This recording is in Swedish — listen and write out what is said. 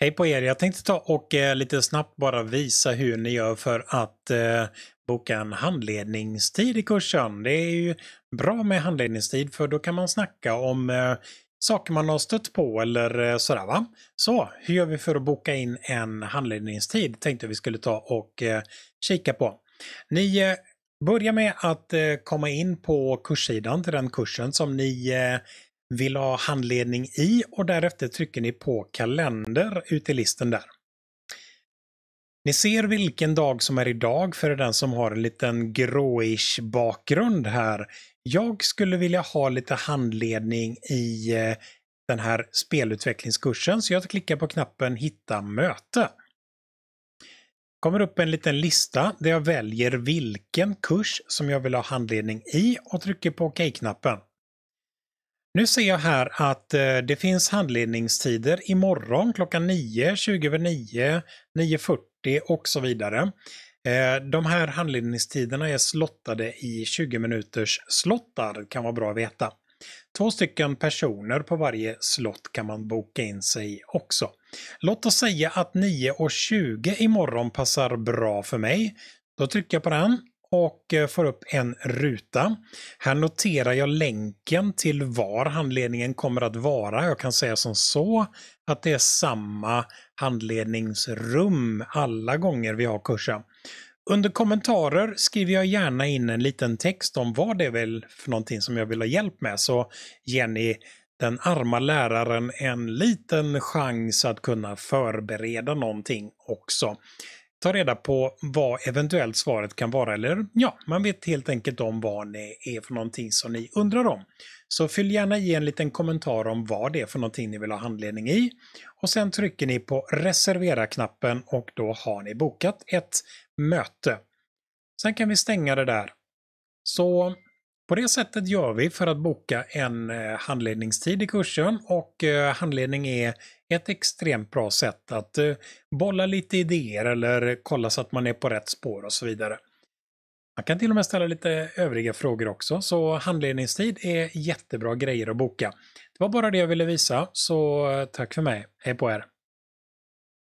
Hej på er! Jag tänkte ta och eh, lite snabbt bara visa hur ni gör för att eh, boka en handledningstid i kursen. Det är ju bra med handledningstid för då kan man snacka om eh, saker man har stött på eller eh, sådär va. Så hur gör vi för att boka in en handledningstid tänkte vi skulle ta och eh, kika på. Ni eh, börjar med att komma in på kurssidan till den kursen som ni vill ha handledning i och därefter trycker ni på kalender ute i listen där. Ni ser vilken dag som är idag för den som har en liten gråish bakgrund här. Jag skulle vilja ha lite handledning i eh, den här spelutvecklingskursen så jag klickar på knappen hitta möte. Kommer upp en liten lista där jag väljer vilken kurs som jag vill ha handledning i och trycker på OK-knappen. OK nu ser jag här att eh, det finns handledningstider imorgon klockan 9, 20 9.40 och så vidare. Eh, de här handledningstiderna är slottade i 20 minuters slottar, kan vara bra att veta. Två stycken personer på varje slott kan man boka in sig också. Låt oss säga att 9.20 imorgon passar bra för mig. Då trycker jag på den och eh, får upp en ruta. Här noterar jag länken till var handledningen kommer att vara. Jag kan säga som så att det är samma handledningsrum alla gånger vi har kursen. Under kommentarer skriver jag gärna in en liten text om vad det är väl för någonting som jag vill ha hjälp med. Så ger ni den arma läraren en liten chans att kunna förbereda någonting också ta reda på vad eventuellt svaret kan vara. Eller ja, man vet helt enkelt om vad det är för någonting som ni undrar om. Så fyll gärna i en liten kommentar om vad det är för någonting ni vill ha handledning i. Och sen trycker ni på reservera-knappen och då har ni bokat ett möte. Sen kan vi stänga det där. Så på det sättet gör vi för att boka en eh, handledningstid i kursen och eh, handledning är ett extremt bra sätt att eh, bolla lite idéer eller kolla så att man är på rätt spår och så vidare. Man kan till och med ställa lite övriga frågor också, så handledningstid är jättebra grejer att boka. Det var bara det jag ville visa, så tack för mig. Hej på er!